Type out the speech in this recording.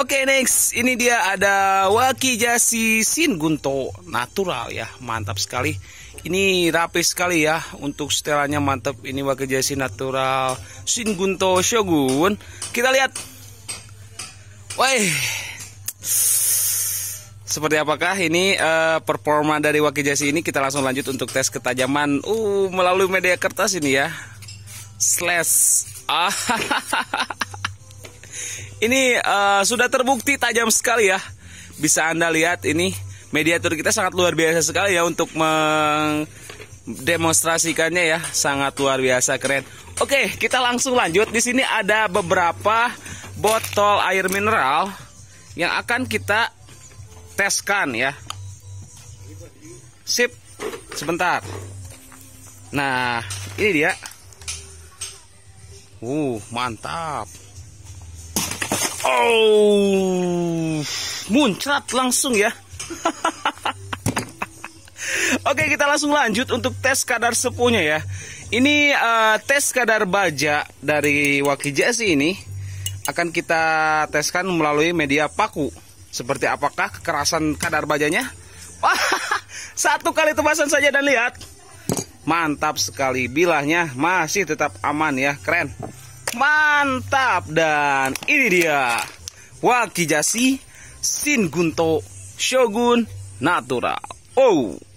Oke okay, next, ini dia ada jasi Shin Gunto natural ya, mantap sekali. Ini rapi sekali ya, untuk setelannya mantap. Ini jasi natural Shin Gunto Shogun. Kita lihat, woi, seperti apakah ini uh, performa dari jasi ini? Kita langsung lanjut untuk tes ketajaman. Uh, melalui media kertas ini ya, slash. Ah, Ini uh, sudah terbukti tajam sekali ya. Bisa Anda lihat ini mediator kita sangat luar biasa sekali ya untuk mendemonstrasikannya ya. Sangat luar biasa keren. Oke, kita langsung lanjut. Di sini ada beberapa botol air mineral yang akan kita teskan ya. Sip, sebentar. Nah, ini dia. Uh, mantap. Oh, muncrat langsung ya. Oke, kita langsung lanjut untuk tes kadar sepuhnya ya. Ini uh, tes kadar baja dari Wakijasi ini akan kita teskan melalui media paku. Seperti apakah kekerasan kadar bajanya? Wah, satu kali tebasan saja dan lihat. Mantap sekali bilahnya masih tetap aman ya, keren. Mantap dan ini dia Wakijasi Shin Gunto Shogun Natural. Oh.